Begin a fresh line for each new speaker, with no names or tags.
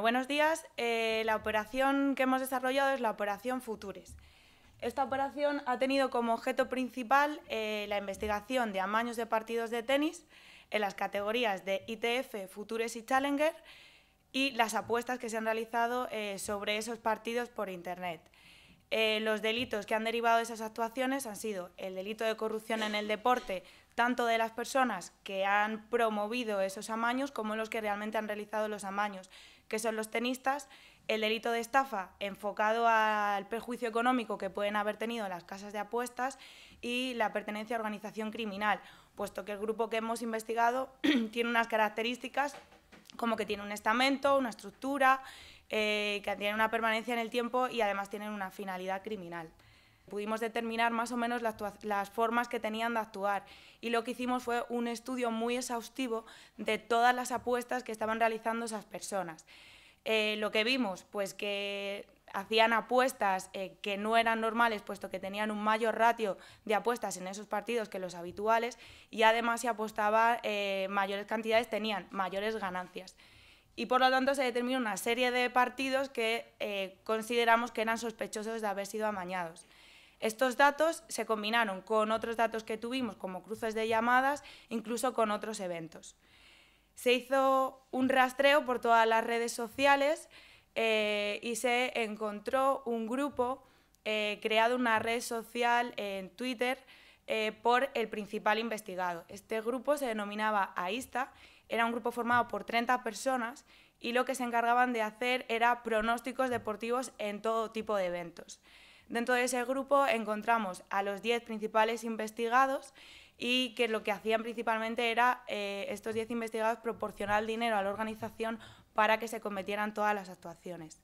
buenos días. Eh, la operación que hemos desarrollado es la operación Futures. Esta operación ha tenido como objeto principal eh, la investigación de amaños de partidos de tenis en las categorías de ITF, Futures y Challenger y las apuestas que se han realizado eh, sobre esos partidos por Internet. Eh, los delitos que han derivado de esas actuaciones han sido el delito de corrupción en el deporte, tanto de las personas que han promovido esos amaños como los que realmente han realizado los amaños, que son los tenistas, el delito de estafa enfocado al perjuicio económico que pueden haber tenido las casas de apuestas y la pertenencia a organización criminal, puesto que el grupo que hemos investigado tiene unas características como que tiene un estamento, una estructura, eh, que tiene una permanencia en el tiempo y además tienen una finalidad criminal. Pudimos determinar más o menos las, formas que tenían de actuar y lo que hicimos fue un estudio muy exhaustivo de todas las apuestas que estaban realizando esas personas. Eh, lo que vimos, pues que hacían apuestas eh, que no eran normales, puesto que tenían un mayor ratio de apuestas en esos partidos que los habituales, y además si apostaba eh, mayores cantidades tenían mayores ganancias. Y por lo tanto se determinó una serie de partidos que eh, consideramos que eran sospechosos de haber sido amañados. Estos datos se combinaron con otros datos que tuvimos, como cruces de llamadas, incluso con otros eventos. Se hizo un rastreo por todas las redes sociales, eh, y se encontró un grupo eh, creado una red social en Twitter eh, por el principal investigado. Este grupo se denominaba AISTA, era un grupo formado por 30 personas y lo que se encargaban de hacer era pronósticos deportivos en todo tipo de eventos. Dentro de ese grupo encontramos a los 10 principales investigados y que lo que hacían principalmente era eh, estos 10 investigados proporcionar dinero a la organización para que se cometieran todas las actuaciones.